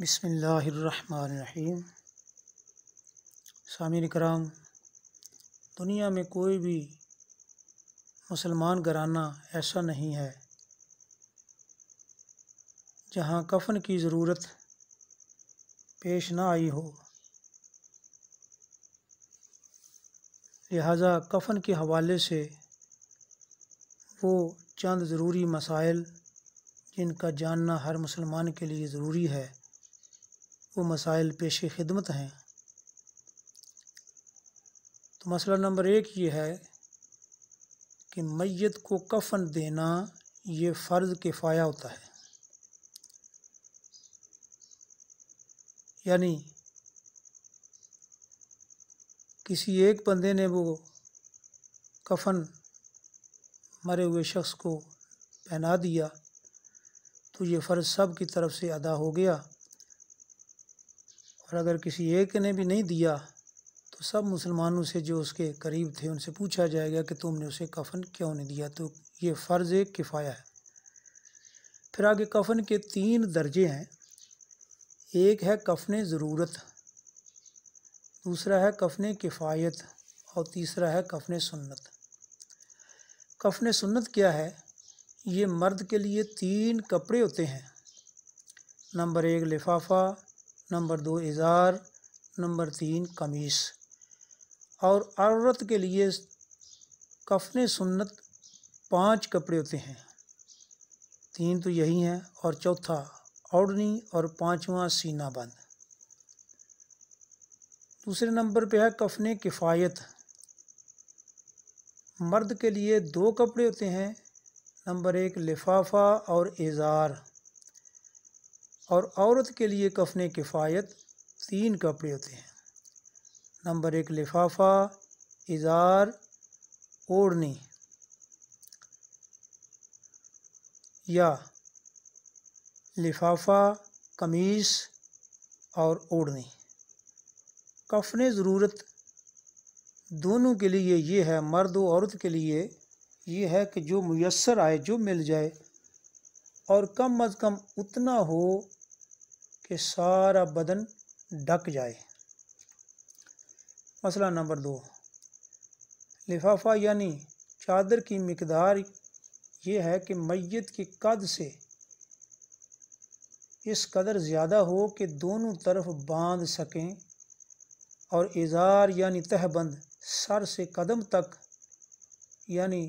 बसमीम शामिल कराम दुनिया में कोई भी मुसलमान घराना ऐसा नहीं है जहाँ कफन की ज़रूरत पेश ना आई हो लिहाजा कफन के हवाले से वो चंद ज़रूरी मसाइल जिनका जानना हर मुसलमान के लिए ज़रूरी है वो मसाइल पेश खिदमत हैं तो मसला नंबर एक ये है कि मैत को कफन देना ये फ़र्ज़ किफ़ाया होता है यानी किसी एक बंदे ने वो कफन मरे हुए शख्स को पहना दिया तो ये फ़र्ज़ सब की तरफ से अदा हो गया और अगर किसी एक ने भी नहीं दिया तो सब मुसलमानों से जो उसके करीब थे उनसे पूछा जाएगा कि तुमने उसे कफन क्यों नहीं दिया तो ये फ़र्ज़ किफ़ाया है फिर आगे कफन के तीन दर्जे हैं एक है कफन ज़रूरत दूसरा है कफन किफ़ायत और तीसरा है कफन सुन्नत कफन सुन्नत क्या है ये मर्द के लिए तीन कपड़े होते हैं नंबर एक लिफाफा नंबर दो इज़ार नंबर तीन कमीस और औरत के लिए कफन सुन्नत पांच कपड़े होते हैं तीन तो यही हैं और चौथा औड़नी और पांचवा सीना बंद दूसरे नंबर पे है कफन किफ़ायत मर्द के लिए दो कपड़े होते हैं नंबर एक लिफाफा और एजार और औरत के लिए कफने किफ़ायत तीन कपड़े होते हैं नंबर एक लिफाफा इजार ओढ़नी या लिफाफा कमीज और ओढ़नी कफन ज़रूरत दोनों के लिए ये है मर्द और औरत के लिए ये है कि जो मैसर आए जो मिल जाए और कम अज़ कम उतना हो कि सारा बदन ढक जाए मसला नंबर दो लिफाफा यानी चादर की मकदार ये है कि मैत की कद से इस कदर ज़्यादा हो कि दोनों तरफ बांध सकें और इजार यानी तहबंद सर से कदम तक यानी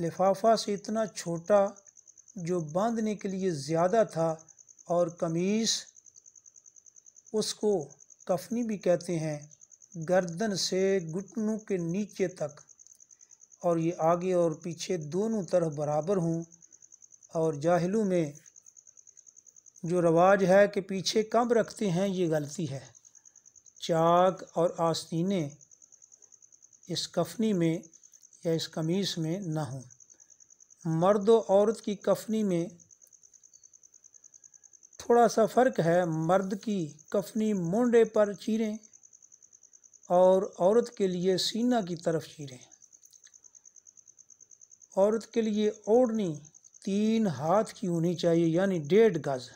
लिफाफा से इतना छोटा जो बांधने के लिए ज़्यादा था और कमीज़ उसको कफनी भी कहते हैं गर्दन से घुटनों के नीचे तक और ये आगे और पीछे दोनों तरफ बराबर हों और जाहलू में जो रवाज है कि पीछे कम रखते हैं ये गलती है चाक और आस्तीने इस कफनी में या इस कमीज़ में ना हों मर्द औरत की कफनी में थोड़ा सा फ़र्क है मर्द की कफनी मुंडे पर चीरें और औरत के लिए सीना की तरफ चीरें औरत के लिए ओढ़नी तीन हाथ की होनी चाहिए यानी डेढ़ गज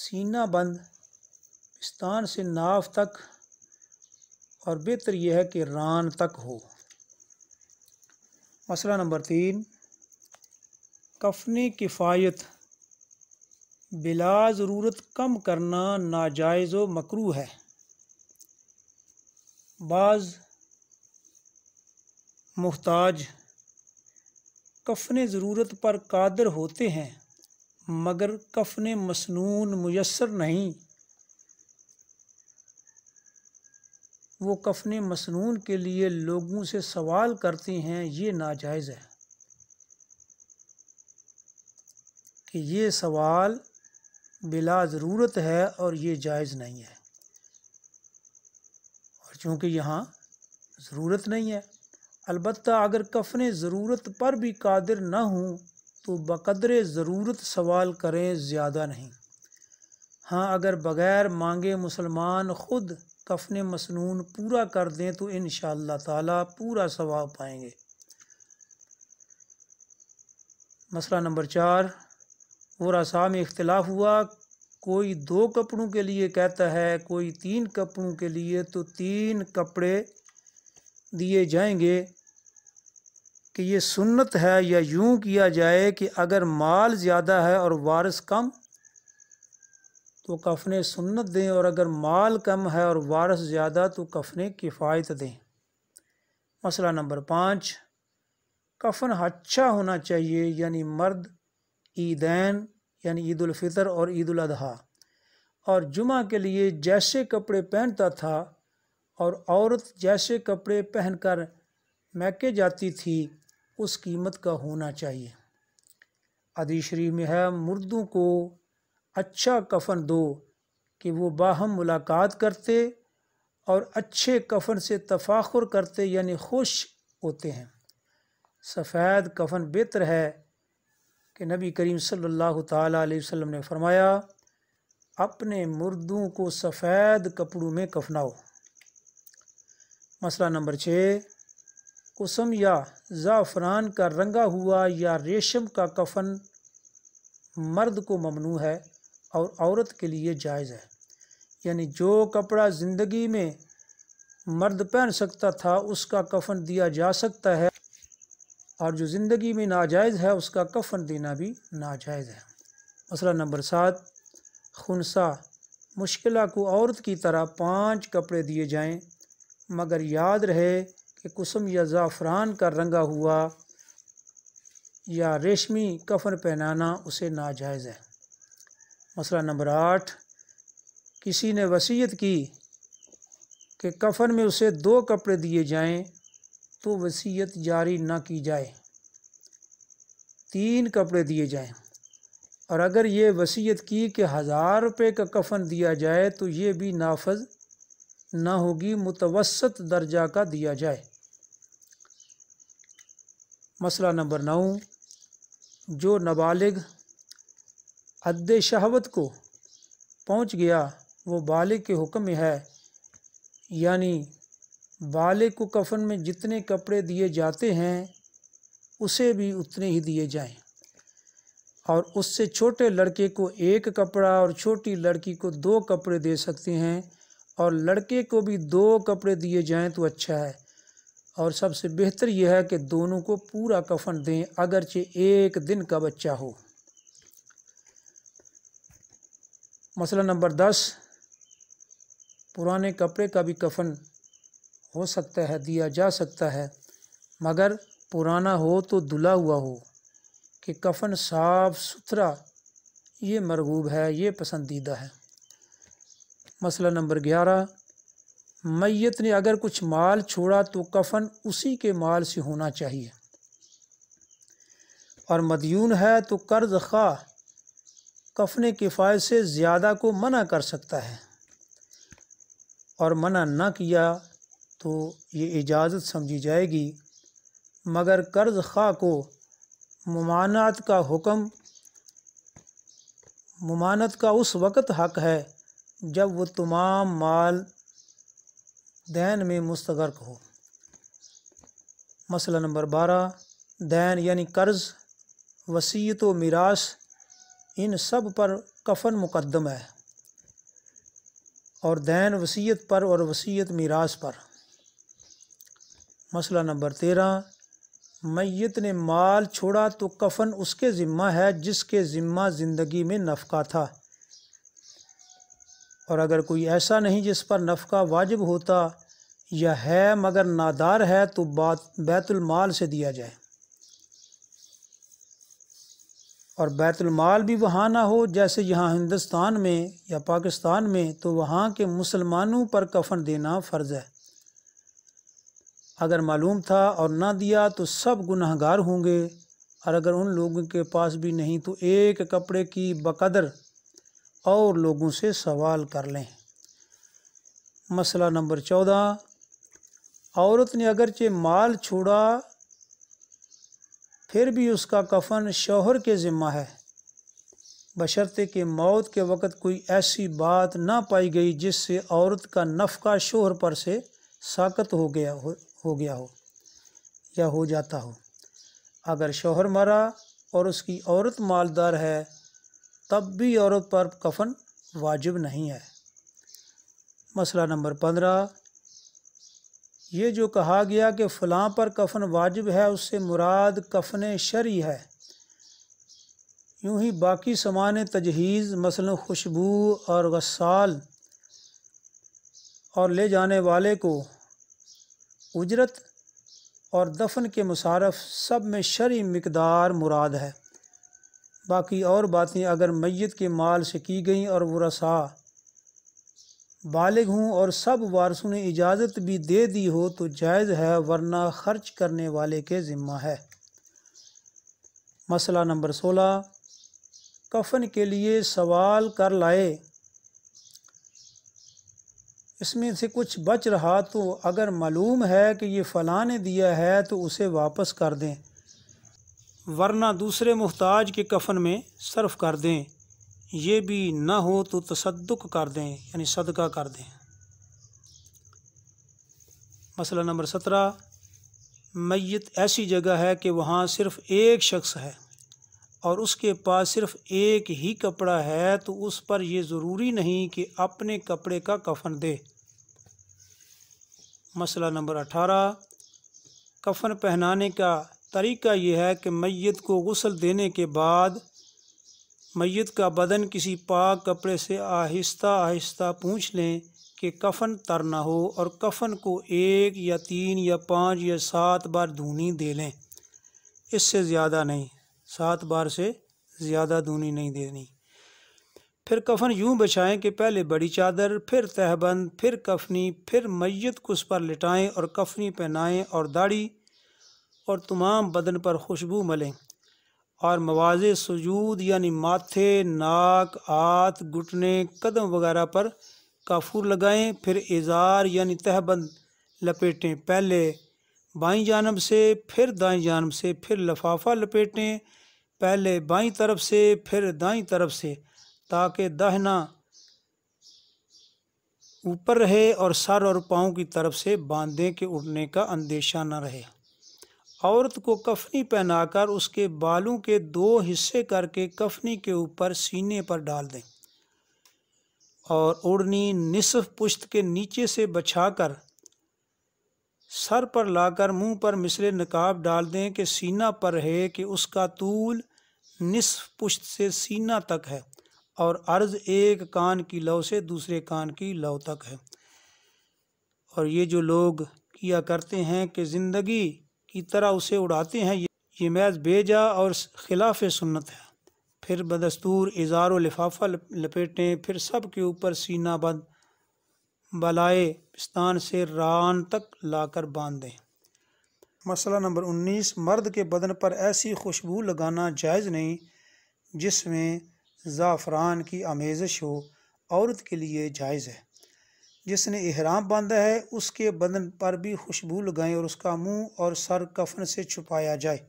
सीना बंद स्थान से नाव तक और बेहतर यह है कि रान तक हो मसला नंबर तीन कफनी किफ़ायत बिला ज़रूरत कम करना नाजायज़ व मकरू है बाज़ मुहताज कफ़न ज़रूरत पर कादर होते हैं मगर कफ़न मसनून मैसर नहीं वो कफ़न मसनून के लिए लोगों से सवाल करते हैं ये नाजायज़ है कि ये सवाल बिला ज़रूरत है और ये जायज़ नहीं है और चूँकि यहाँ ज़रूरत नहीं है अलबत् अगर कफन ज़रूरत पर भी कादिर ना हूँ तो बकदर ज़रूरत सवाल करें ज़्यादा नहीं हाँ अगर बग़ैर मांगे मुसलमान ख़ुद कफन मसनून पूरा कर दें तो इन ताला पूरा सवाब पाएंगे मसला नंबर चार और आसा में इख्तलाफ हुआ कोई दो कपड़ों के लिए कहता है कोई तीन कपड़ों के लिए तो तीन कपड़े दिए जाएंगे कि ये सुन्नत है या यूं किया जाए कि अगर माल ज़्यादा है और वारिस कम तो कफने सुन्नत दें और अगर माल कम है और वारस ज़्यादा तो कफने किफ़ायत दें मसला नंबर पाँच कफन अच्छा होना चाहिए यानी मर्द ईदैन यानी ईद फ़ितर और ईद अजी और जुमा के लिए जैसे कपड़े पहनता था और औरत जैसे कपड़े पहनकर मैके जाती थी उस कीमत का होना चाहिए अदीशरी में है मुर्दों को अच्छा कफन दो कि वो बाहम मुलाकात करते और अच्छे कफन से तफाखुर करते यानी खुश होते हैं सफ़ेद कफन बेहतर है कि नबी करीम सल्लल्लाहु अलैहि वसल्लम ने फरमाया अपने मुर्दों को सफ़ेद कपड़ों में कफनाओ मसला नंबर छः कुसम या ज़ाफ़रान का रंगा हुआ या रेशम का कफन मर्द को ममनू है और औरत के लिए जायज़ है यानी जो कपड़ा ज़िंदगी में मर्द पहन सकता था उसका कफन दिया जा सकता है और जो ज़िंदगी में नाजायज़ है उसका कफन देना भी नाजायज़ है मसला नंबर सात खुनसा मुश्किल को औरत की तरह पाँच कपड़े दिए जाएँ मगर याद रहे कि कुसुम या ज़ाफ़रान का रंगा हुआ या रेशमी कफन पहनाना उसे नाजायज़ है मसला नंबर आठ किसी ने वसीयत की कि कफन में उसे दो कपड़े दिए जाएं तो वसीयत जारी ना की जाए तीन कपड़े दिए जाएं और अगर ये वसीयत की कि हज़ार रुपये का कफन दिया जाए तो ये भी नाफज ना होगी मुतवसत दर्जा का दिया जाए मसला नंबर नौ जो नाबालिग अद शहवत को पहुंच गया वो बालिग के हुक्म है यानी वाले को कफन में जितने कपड़े दिए जाते हैं उसे भी उतने ही दिए जाएं और उससे छोटे लड़के को एक कपड़ा और छोटी लड़की को दो कपड़े दे सकते हैं और लड़के को भी दो कपड़े दिए जाएं तो अच्छा है और सबसे बेहतर यह है कि दोनों को पूरा कफन दें अगरचे एक दिन का बच्चा हो मसला नंबर दस पुराने कपड़े का भी कफन हो सकता है दिया जा सकता है मगर पुराना हो तो दुला हुआ हो कि कफन साफ सुथरा ये मरगूब है ये पसंदीदा है मसला नंबर ग्यारह मैत ने अगर कुछ माल छोड़ा तो कफन उसी के माल से होना चाहिए और मदयून है तो कर्ज खा कफन किफ़ायत से ज़्यादा को मना कर सकता है और मना ना किया तो ये इजाज़त समझी जाएगी मगर कर्ज खा को ममानत का हुक्म ममानत का उस वक़्त हक़ है जब वो तमाम माल दैन में मुस्तरक हो मसला नंबर बारह दैन यानी कर्ज वसीयत व मीरास इन सब पर कफन मुकदम है और दैन वसीयत पर और वसीयत मीरास पर मसला नंबर तेरह मैत ने माल छोड़ा तो कफन उसके ज़िम्मा है जिसके ज़िम्मा ज़िंदगी में नफ़का था और अगर कोई ऐसा नहीं जिस पर नफ़का वाजिब होता या है मगर नादार है तो बात बैतुलमाल से दिया जाए और बैतुलमाल भी वहाँ ना हो जैसे यहाँ हिंदुस्तान में या पाकिस्तान में तो वहाँ के मुसलमानों पर कफन देना फ़र्ज़ है अगर मालूम था और ना दिया तो सब गुनाहगार होंगे और अगर उन लोगों के पास भी नहीं तो एक कपड़े की बकदर और लोगों से सवाल कर लें मसला नंबर चौदह औरत ने अगरचे माल छोड़ा फिर भी उसका कफन शोहर के ज़िम्मा है बशर्ते कि मौत के वक़्त कोई ऐसी बात ना पाई गई जिससे औरत का नफ़का शोहर पर से साकत हो गया हो हो गया हो या हो जाता हो अगर शोहर मरा और उसकी औरत मालदार है तब भी औरत पर कफन वाजिब नहीं है मसला नंबर पंद्रह ये जो कहा गया कि फ़लाँ पर कफन वाजिब है उससे मुराद कफन शरी है यूं ही बाकी समान तजहीज़ मसलन खुशबू और गसाल और ले जाने वाले को उजरत और दफन के मुसारफ सब में शरी मकदार मुराद है बाकी और बातें अगर मैत के माल से की गई और वसा बालग हूँ और सब वारसों ने इजाज़त भी दे दी हो तो जायज़ है वरना ख़र्च करने वाले के ज़िम्मा है मसला नंबर सोलह कफन के लिए सवाल कर लाए इसमें से कुछ बच रहा तो अगर मालूम है कि ये फ़लाँ ने दिया है तो उसे वापस कर दें वरना दूसरे मुहताज के कफन में सर्फ कर दें ये भी ना हो तो तसदुक कर दें यानी सदका कर दें मसला नंबर सत्रह मैत ऐसी जगह है कि वहाँ सिर्फ़ एक शख्स है और उसके पास सिर्फ एक ही कपड़ा है तो उस पर यह ज़रूरी नहीं कि अपने कपड़े का कफन दे मसला नंबर अठारह कफन पहनाने का तरीका यह है कि मैत को गसल देने के बाद मैत का बदन किसी पाक कपड़े से आहिस्ता आहिस्ता पूछ लें कि कफन तर ना हो और कफन को एक या तीन या पाँच या सात बार धूनी दे लें इससे ज़्यादा नहीं सात बार से ज़्यादा दूनी नहीं देनी फिर कफन यूं बिछाएं कि पहले बड़ी चादर फिर तहबंद फिर कफनी फिर मैत को उस पर लिटाएं और कफनी पहनाएं और दाढ़ी और तमाम बदन पर खुशबू मलें और मवाज सजूद यानी माथे नाक हाथ घुटने कदम वगैरह पर काफूर लगाएं फिर इजार यानी तहबंद लपेटें पहले बाई जानब से फिर दाई जानब से फिर लफाफा लपेटें पहले बाई तरफ से फिर दाई तरफ से ताकि दहना ऊपर रहे और सर और पाँव की तरफ से बांधे के उड़ने का अंदेशा न रहे औरत को कफनी पहनाकर उसके बालों के दो हिस्से करके कफनी के ऊपर सीने पर डाल दें और उड़नी निसफ पुश्त के नीचे से बछाकर सर पर लाकर मुंह पर मिसरे नकाब डाल दें कि सीना पर रहे कि उसका तूल निस्फ पुष्ट से सीना तक है और अर्ज एक कान की लौ से दूसरे कान की लौ तक है और ये जो लोग किया करते हैं कि ज़िंदगी की तरह उसे उड़ाते हैं ये मैज बेजा और खिलाफ सुन्नत है फिर बदस्तूर इजार लिफाफा लपेटें फिर सब के ऊपर सीना बंद बलाए पिस्तान से रान तक लाकर बांध दें मसला नंबर उन्नीस मर्द के बदन पर ऐसी खुशबू लगाना जायज़ नहीं जिसमें ज़ाफ़रान की आमेजश हो औरत के लिए जायज़ है जिसने एहराम बांधा है उसके बदन पर भी खुशबू लगाएं और उसका मुंह और सर कफन से छुपाया जाए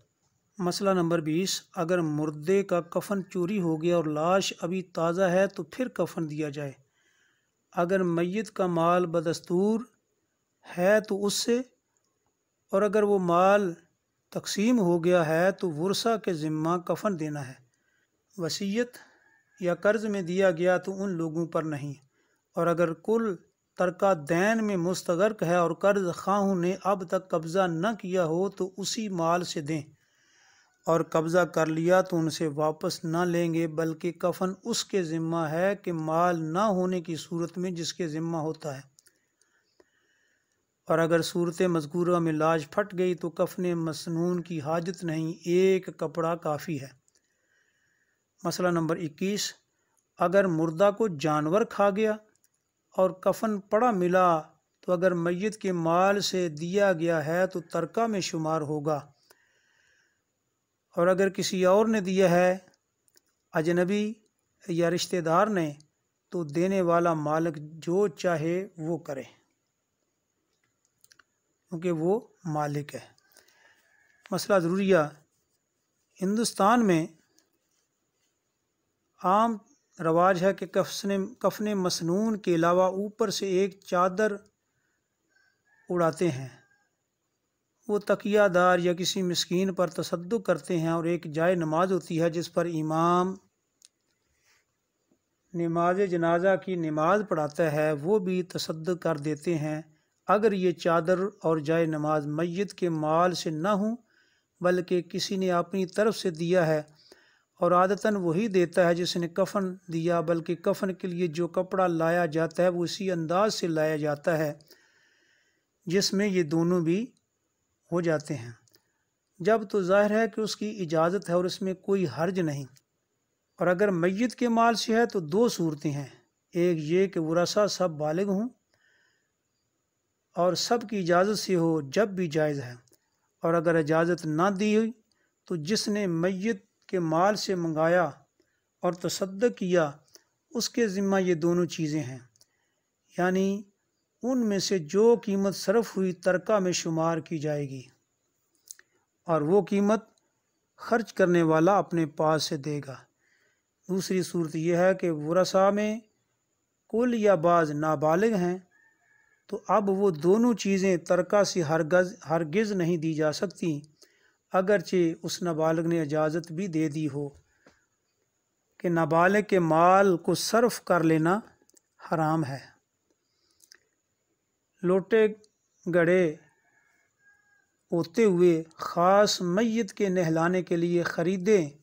मसला नंबर बीस अगर मुर्दे का कफन चोरी हो गया और लाश अभी ताज़ा है तो फिर कफन दिया जाए अगर मैत का माल बदस्तूर है तो उससे और अगर वो माल तकसीम हो गया है तो वर्षा के ज़िम्मा कफन देना है वसीयत या कर्ज़ में दिया गया तो उन लोगों पर नहीं और अगर कुल तरका दैन में मुस्तरक है और कर्ज खाहों ने अब तक कब्ज़ा न किया हो तो उसी माल से दें और कब्ज़ा कर लिया तो उनसे वापस न लेंगे बल्कि कफन उसके ज़िम्मा है कि माल न होने की सूरत में जिसके ज़िम्मा होता है और अगर सूरत मजकूरा में लाज फट गई तो कफन मसनून की हाजत नहीं एक कपड़ा काफ़ी है मसला नंबर इक्कीस अगर मुर्दा को जानवर खा गया और कफन पड़ा मिला तो अगर मैत के माल से दिया गया है तो तरका में शुमार होगा और अगर किसी और ने दिया है अजनबी या रिश्तेदार ने तो देने वाला मालिक जो चाहे वो करें क्योंकि वो मालिक है मसला ज़रूरिया हिंदुस्तान में आम रवाज है कि कफन कफन मसनून के अलावा ऊपर से एक चादर उड़ाते हैं वो तकियादार या किसी मस्किन पर तसद करते हैं और एक जाय नमाज होती है जिस पर इमाम नमाज जनाजा की नमाज पढ़ाता है वो भी तसद कर देते हैं अगर ये चादर और जाए नमाज मैत के माल से ना हो बल्कि किसी ने अपनी तरफ से दिया है और आदतन वही देता है जिसने कफन दिया बल्कि कफन के लिए जो कपड़ा लाया जाता है वो इसी अंदाज से लाया जाता है जिसमें ये दोनों भी हो जाते हैं जब तो जाहिर है कि उसकी इजाज़त है और इसमें कोई हर्ज नहीं और अगर मैत के माल से है तो दो सूरतें हैं एक ये कि वसा सब बालग हों और सब की इजाज़त से हो जब भी जायज़ है और अगर इजाज़त ना दी हुई तो जिसने मैत के माल से मंगाया और तसद किया उसके ज़िम्मा ये दोनों चीज़ें हैं यानी में से जो कीमत सरफ हुई तरका में शुमार की जाएगी और वो कीमत खर्च करने वाला अपने पास से देगा दूसरी सूरत यह है कि वसा में कुल या बाज नाबालिग हैं तो अब वो दोनों चीज़ें तरका से हरगज हरगिज़ नहीं दी जा सकती अगरचे उस नाबालग ने इजाज़त भी दे दी हो कि नाबालग के माल को सर्फ कर लेना हराम है लोटे गड़े होते हुए ख़ास मैत के नहलाने के लिए ख़रीदें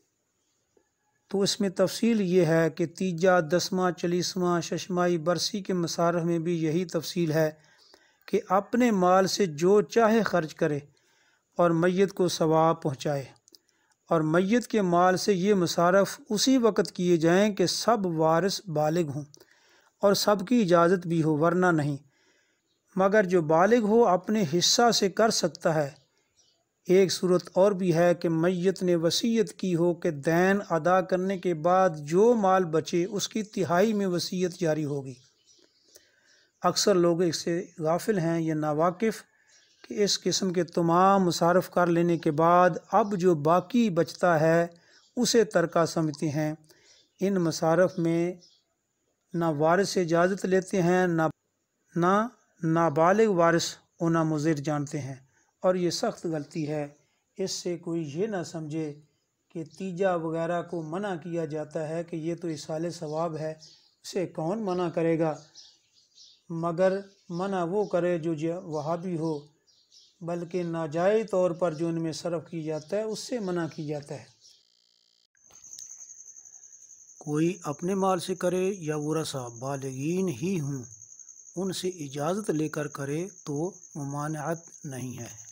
तो इसमें तफसील ये है कि तीजा दसवा चालीसवा शशमाई बरसी के मसारह में भी यही तफसील है कि अपने माल से जो चाहे खर्च करे और मैत को सवाब पहुँचाए और मैत के माल से ये मसारफ उसी वक़्त किए जाएँ कि सब वारिस बालग हों और सब की इजाज़त भी हो वरना नहीं मगर जो बालग हो अपने हिस्सा से कर सकता है एक सूरत और भी है कि मैत ने वसीयत की हो कि दैन अदा करने के बाद जो माल बचे उसकी तिहाई में वसीयत जारी होगी अक्सर लोग इससे गाफिल हैं या नावाकिफ़ कि इस किस्म के तमाम मुसारफ कर लेने के बाद अब जो बाकी बचता है उसे तरका समझते हैं इन मसारफ में ना वारिस इजाज़त लेते हैं ना ना नाबालिग वारिस ना मुजिर जानते हैं और ये सख्त गलती है इससे कोई ये ना समझे कि तीजा वगैरह को मना किया जाता है कि ये तो इसाल सवाब है उसे कौन मना करेगा मगर मना वो करे जो भी हो बल्कि नाजायज तौर पर जो इनमें सरफ किया जाता है उससे मना की जाता है कोई अपने माल से करे या रसा बालगीन ही हूँ उनसे इजाज़त लेकर करे तो ममानत नहीं है